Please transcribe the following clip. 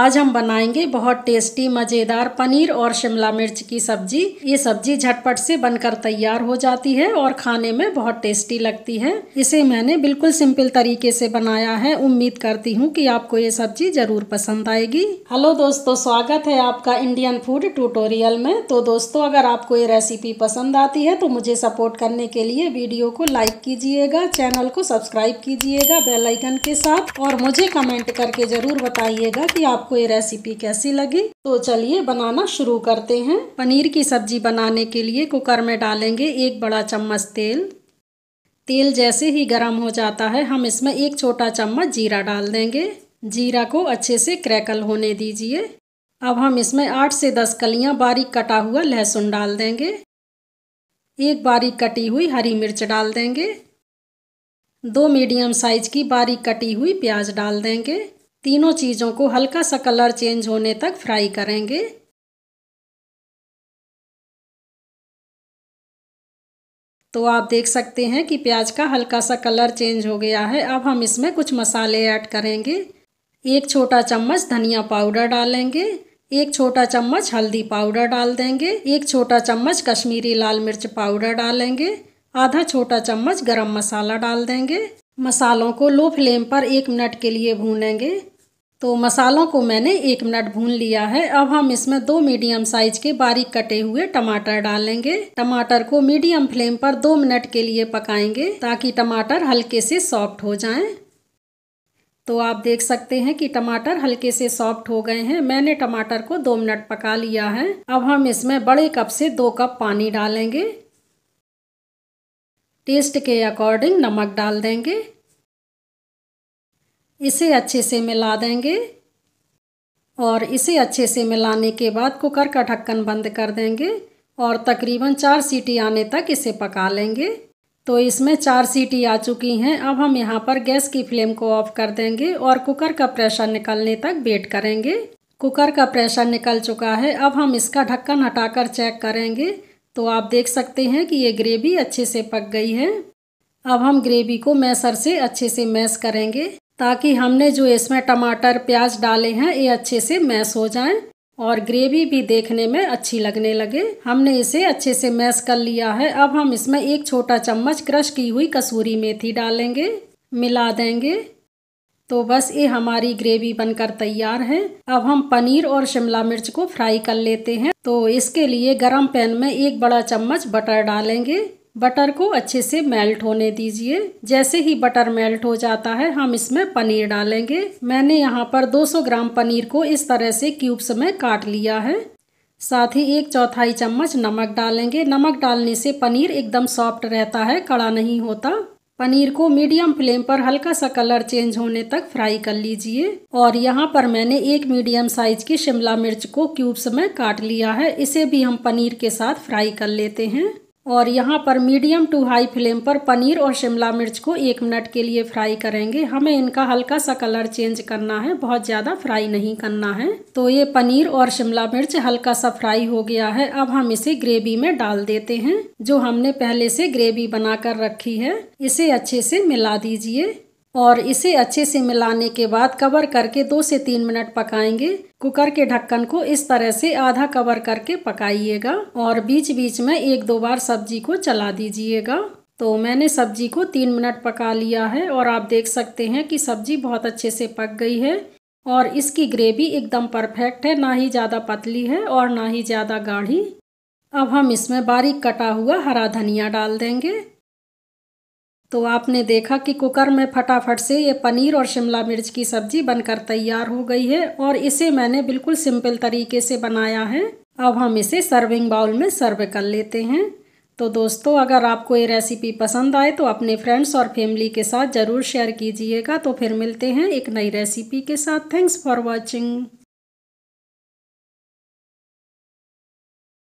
आज हम बनाएंगे बहुत टेस्टी मज़ेदार पनीर और शिमला मिर्च की सब्जी ये सब्जी झटपट से बनकर तैयार हो जाती है और खाने में बहुत टेस्टी लगती है इसे मैंने बिल्कुल सिंपल तरीके से बनाया है उम्मीद करती हूँ कि आपको ये सब्जी ज़रूर पसंद आएगी हेलो दोस्तों स्वागत है आपका इंडियन फूड ट्यूटोरियल में तो दोस्तों अगर आपको ये रेसिपी पसंद आती है तो मुझे सपोर्ट करने के लिए वीडियो को लाइक कीजिएगा चैनल को सब्सक्राइब कीजिएगा बेलाइकन के साथ और मुझे कमेंट करके ज़रूर बताइएगा की आप आपको ये रेसिपी कैसी लगी तो चलिए बनाना शुरू करते हैं पनीर की सब्जी बनाने के लिए कुकर में डालेंगे एक बड़ा चम्मच तेल तेल जैसे ही गर्म हो जाता है हम इसमें एक छोटा चम्मच जीरा डाल देंगे जीरा को अच्छे से क्रैकल होने दीजिए अब हम इसमें आठ से दस कलियाँ बारीक कटा हुआ लहसुन डाल देंगे एक बारीक कटी हुई हरी मिर्च डाल देंगे दो मीडियम साइज की बारीक कटी हुई प्याज डाल देंगे तीनों चीज़ों को हल्का सा कलर चेंज होने तक फ्राई करेंगे तो आप देख सकते हैं कि प्याज का हल्का सा कलर चेंज हो गया है अब हम इसमें कुछ मसाले ऐड करेंगे एक छोटा चम्मच धनिया पाउडर डालेंगे एक छोटा चम्मच हल्दी पाउडर डाल देंगे एक छोटा चम्मच कश्मीरी लाल मिर्च पाउडर डालेंगे आधा छोटा चम्मच गरम मसाला डाल देंगे मसालों को लो फ्लेम पर एक मिनट के लिए भूनेंगे तो मसालों को मैंने एक मिनट भून लिया है अब हम इसमें दो मीडियम साइज के बारीक कटे हुए टमाटर डालेंगे टमाटर को मीडियम फ्लेम पर दो मिनट के लिए पकाएंगे ताकि टमाटर हल्के से सॉफ्ट हो जाएं। तो आप देख सकते हैं कि टमाटर हल्के से सॉफ्ट हो गए हैं मैंने टमाटर को दो मिनट पका लिया है अब हम इसमें बड़े कप से दो कप पानी डालेंगे टेस्ट के अकॉर्डिंग नमक डाल देंगे इसे अच्छे से मिला देंगे और इसे अच्छे से मिलाने के बाद कुकर का ढक्कन बंद कर देंगे और तकरीबन चार सीटी आने तक इसे पका लेंगे तो इसमें चार सीटी आ चुकी हैं अब हम यहाँ पर गैस की फ्लेम को ऑफ कर देंगे और कुकर का प्रेशर निकलने तक वेट करेंगे कुकर का प्रेशर निकल चुका है अब हम इसका ढक्कन हटाकर चेक करेंगे तो आप देख सकते हैं कि ये ग्रेवी अच्छे से पक गई है अब हम ग्रेवी को मैसर से अच्छे से मैस करेंगे ताकि हमने जो इसमें टमाटर प्याज डाले हैं ये अच्छे से मैश हो जाएं और ग्रेवी भी देखने में अच्छी लगने लगे हमने इसे अच्छे से मैश कर लिया है अब हम इसमें एक छोटा चम्मच क्रश की हुई कसूरी मेथी डालेंगे मिला देंगे तो बस ये हमारी ग्रेवी बनकर तैयार है अब हम पनीर और शिमला मिर्च को फ्राई कर लेते हैं तो इसके लिए गरम पैन में एक बड़ा चम्मच बटर डालेंगे बटर को अच्छे से मेल्ट होने दीजिए जैसे ही बटर मेल्ट हो जाता है हम इसमें पनीर डालेंगे मैंने यहाँ पर 200 ग्राम पनीर को इस तरह से क्यूब्स में काट लिया है साथ ही एक चौथाई चम्मच नमक डालेंगे नमक डालने से पनीर एकदम सॉफ्ट रहता है कड़ा नहीं होता पनीर को मीडियम फ्लेम पर हल्का सा कलर चेंज होने तक फ्राई कर लीजिए और यहाँ पर मैंने एक मीडियम साइज की शिमला मिर्च को क्यूब्स में काट लिया है इसे भी हम पनीर के साथ फ्राई कर लेते हैं और यहाँ पर मीडियम टू हाई फ्लेम पर पनीर और शिमला मिर्च को एक मिनट के लिए फ्राई करेंगे हमें इनका हल्का सा कलर चेंज करना है बहुत ज़्यादा फ्राई नहीं करना है तो ये पनीर और शिमला मिर्च हल्का सा फ्राई हो गया है अब हम इसे ग्रेवी में डाल देते हैं जो हमने पहले से ग्रेवी बनाकर रखी है इसे अच्छे से मिला दीजिए और इसे अच्छे से मिलाने के बाद कवर करके दो से तीन मिनट पकाएंगे कुकर के ढक्कन को इस तरह से आधा कवर करके पकाइएगा और बीच बीच में एक दो बार सब्जी को चला दीजिएगा तो मैंने सब्जी को तीन मिनट पका लिया है और आप देख सकते हैं कि सब्जी बहुत अच्छे से पक गई है और इसकी ग्रेवी एकदम परफेक्ट है ना ही ज़्यादा पतली है और ना ही ज़्यादा गाढ़ी अब हम इसमें बारीक कटा हुआ हरा धनिया डाल देंगे तो आपने देखा कि कुकर में फटाफट से ये पनीर और शिमला मिर्च की सब्ज़ी बनकर तैयार हो गई है और इसे मैंने बिल्कुल सिंपल तरीके से बनाया है अब हम इसे सर्विंग बाउल में सर्व कर लेते हैं तो दोस्तों अगर आपको ये रेसिपी पसंद आए तो अपने फ्रेंड्स और फैमिली के साथ ज़रूर शेयर कीजिएगा तो फिर मिलते हैं एक नई रेसिपी के साथ थैंक्स फॉर वॉचिंग